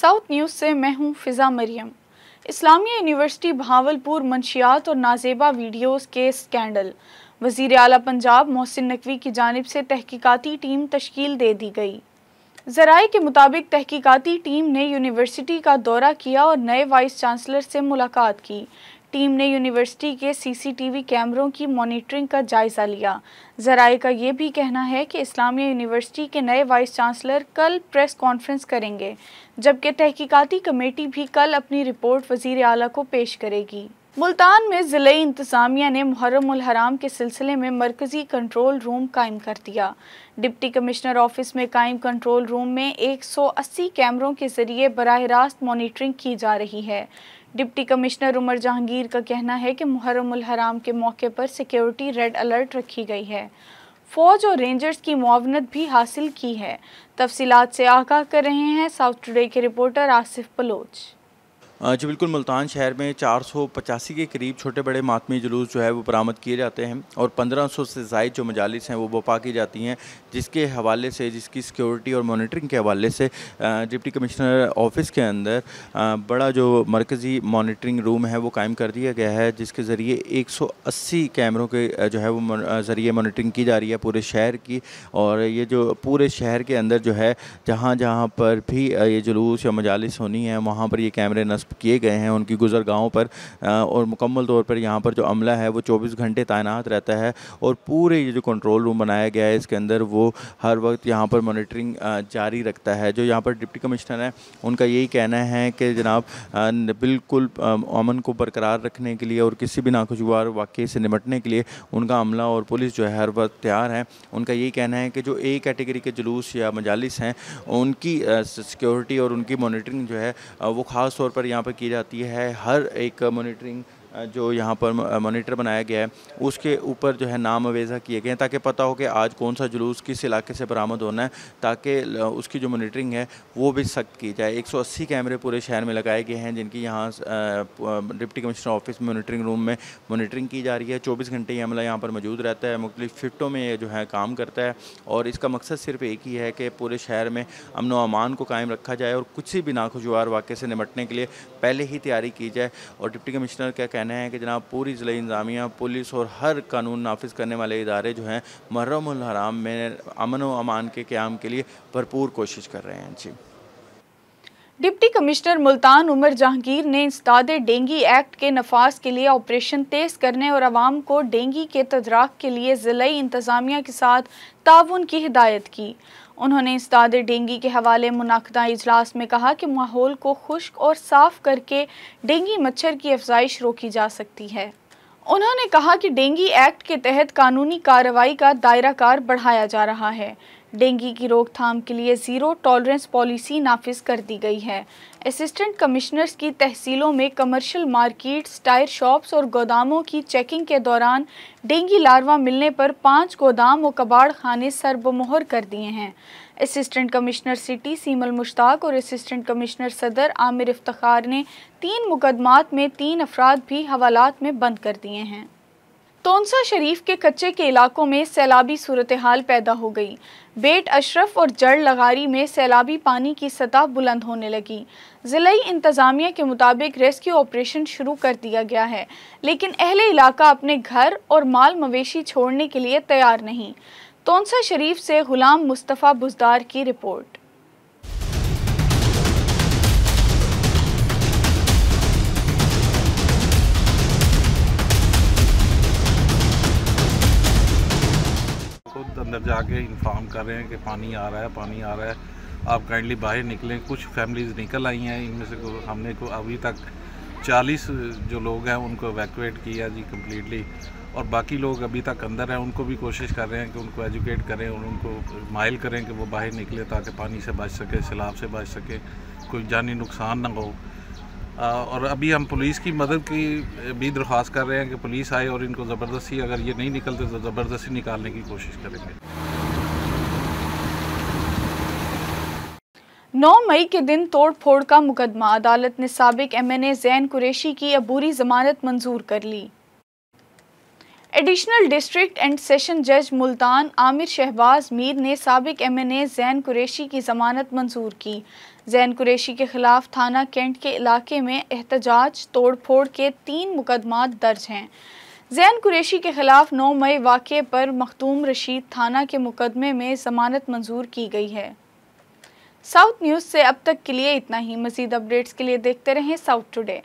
south news से मैं हूं फिज़ा मरियम इस्लामिया यूनिवर्सिटी भावलपुर मंशियात और नाजेबा वीडियोस के स्कैंडल वज़ी अली पंजाब मोहसिन नकवी की जानब से तहकीकती टीम तश्कील दे दी गई ज़राए के मुताबिक तहकीकती टीम ने यूनिवर्सिटी का दौरा किया और नए वाइस चांसलर से मुलाकात की टीम ने यूनिवर्सिटी के सीसीटीवी कैमरों की मॉनिटरिंग का जायज़ा लिया जराए का ये भी कहना है कि इस्लामिया यूनिवर्सिटी के नए वाइस चांसलर कल प्रेस कॉन्फ्रेंस करेंगे जबकि तहकीकती कमेटी भी कल अपनी रिपोर्ट वजीर अली को पेश करेगी मुल्तान में ज़िले इंतज़ामिया ने मुहर्रम के सिलसिले में मरकज़ी कंट्रोल रूम कायम कर दिया डिप्टी कमिश्नर ऑफिस में कायम कंट्रोल रूम में 180 कैमरों के ज़रिए बरह रास्त मॉनिटरिंग की जा रही है डिप्टी कमिश्नर उमर जहांगीर का कहना है कि मुहर्रम हराम के मौके पर सिक्योरिटी रेड अलर्ट रखी गई है फ़ौज और रेंजर्स की मुआवनत भी हासिल की है तफसीलात से आगाह कर रहे हैं साउथ टुडे के रिपोर्टर आसिफ बलोच जी बिल्कुल मुल्तान शहर में चार के करीब छोटे बड़े मातमी जुलूस जो है वो बरामद किए जाते हैं और 1500 से जायद जो मजालस हैं वो बपा की जाती हैं जिसके हवाले से जिसकी सिक्योरिटी और मॉनिटरिंग के हवाले से डिप्टी कमिश्नर ऑफिस के अंदर बड़ा जो मरकज़ी मॉनिटरिंग रूम है वो कायम कर दिया गया है जिसके ज़रिए अस्सी कैमरों के जो है वो ज़रिए मोनीटरिंग की जा रही है पूरे शहर की और ये जो पूरे शहर के अंदर जो है जहाँ जहाँ पर भी ये जुलूस या मजालस होनी है वहाँ पर ये कैमरे नस्ब किए गए हैं उनकी गुजरगाहों पर और मुकम्मल तौर पर यहाँ पर जो अमला है वो चौबीस घंटे तैनात रहता है और पूरे ये जो कंट्रोल रूम बनाया गया है इसके अंदर वो हर वक्त यहाँ पर मॉनिटरिंग जारी रखता है जो यहाँ पर डिप्टी कमिश्नर हैं उनका यही कहना है कि जनाब बिल्कुल अमन को बरकरार रखने के लिए और किसी भी नाखुशगवार वाक़े से निपटने के लिए उनका अमला और पुलिस जो है हर वक्त तैयार है उनका यही कहना है कि जो ए कैटेगरी के जुलूस या मजालस हैं उनकी सिक्योरिटी और उनकी मोनिटरिंग जो है वो ख़ास तौर पर यहाँ पर की जाती है हर एक मॉनिटरिंग जो यहाँ पर मॉनिटर बनाया गया है उसके ऊपर जो है नाम अवेजा किए गए हैं ताकि पता हो कि आज कौन सा जुलूस किस इलाके से बरामद होना है ताकि उसकी जो मॉनिटरिंग है वो भी सख्त की जाए 180 कैमरे पूरे शहर में लगाए गए हैं जिनकी यहाँ deputy commissioner office monitoring room में मोनीटरिंग की जा रही है चौबीस घंटे ये अमला यहाँ पर मौजूद रहता है मुख्तु शिफ्टों में जो है काम करता है और इसका मकसद सिर्फ एक ही है कि पूरे शहर में अमन व अमान को कायम रखा जाए और कुछ भी नाखुशवार वाक़े से निपटने के लिए पहले ही तैयारी की जाए और डिप्टी कमिश्नर का कहना कहना है कि जनाब पूरी ज़िले इंतजामिया पुलिस और हर कानून नाफिज करने वाले इदारे जो हैं मुहर्रम हराम में अमन व अमान के क्याम के लिए भरपूर कोशिश कर रहे हैं जी डिप्टी कमिश्नर मुल्तान उमर जहांगीर ने इस्ताद डेंगी एक्ट के नफाज के लिए ऑपरेशन तेज़ करने और आवाम को डेंगी के तदराक के लिए ज़िली इंतज़ामिया के साथ ताउन की हिदायत की उन्होंने दादर डेंगी के हवाले मुनदा इजलास में कहा कि माहौल को खुश्क और साफ करके डेंगी मच्छर की अफजाइश रोकी जा सकती है उन्होंने कहा कि डेंगी एक्ट के तहत कानूनी कार्रवाई का दायराकार बढ़ाया जा रहा है डेंगी की रोकथाम के लिए ज़ीरो टॉलरेंस पॉलिसी नाफिज कर दी गई है असिस्टेंट कमिश्नर्स की तहसीलों में कमर्शियल मार्केट्स टायर शॉप्स और गोदामों की चेकिंग के दौरान डेंगी लार्वा मिलने पर पांच गोदाम व कबाड़ खाने सरबमोहर कर दिए हैं assistant commissioner city Seemal Mushtaq और असिस्टेंट कमिश्नर सदर आमिर इफ्तार ने तीन मुकदमात में तीन अफराद भी हवालात में बंद कर दिए हैं तोनसा शरीफ के कच्चे के इलाकों में सैलाबी सूरत हाल पैदा हो गई बेट अशरफ और जड़ लगारी में सैलाबी पानी की सतह बुलंद होने लगी जिले इंतज़ामिया के मुताबिक रेस्क्यू ऑपरेशन शुरू कर दिया गया है लेकिन अहले इलाका अपने घर और माल मवेशी छोड़ने के लिए तैयार नहीं तोनसा शरीफ से गुलाम मुस्तफ़ा बुजदार की रिपोर्ट अंदर जाके इन्फॉर्म कर रहे हैं कि पानी आ रहा है पानी आ रहा है आप काइंडली बाहर निकलें कुछ फैमिलीज़ निकल आई हैं इनमें से हमने को अभी तक चालीस जो लोग हैं उनको एवेक्ट किया जी कम्प्लीटली और बाकी लोग अभी तक अंदर हैं उनको भी कोशिश कर रहे हैं कि उनको एजुकेट करें और उनको माइल करें कि वो बाहर निकले ताकि पानी से बच सके सैलाब से बच सके कोई जानी नुकसान ना हो और अभी हम पुलिस की मदद की भी दरख्वास्त कर रहे हैं कि पुलिस आए और इनको ज़बरदस्ती अगर ये नहीं निकलते तो ज़बरदस्ती निकालने की कोशिश करेंगे 9 मई के दिन तोड़ फोड़ का मुकदमा अदालत ने सबक M N A Zain Qureshi की अबूरी जमानत मंजूर कर ली एडिशनल डिस्ट्रिक्ट एंड सेशन जज मुल्तान आमिर शहबाज मीर ने सबक M N A Zain Qureshi की ज़मानत मंजूर की जैन कुरेशी के ख़िलाफ़ थाना कैंट के इलाके में एहतजाज तोड़ फोड़ के तीन मुकदमा दर्ज हैं जैन कुरेशी के खिलाफ 9 मई वाक़े पर मखदूम रशीद थाना के मुकदमे में ज़मानत मंजूर की गई है साउथ न्यूज़ से अब तक के लिए इतना ही मजीद अपडेट्स के लिए देखते रहें साउथ टुडे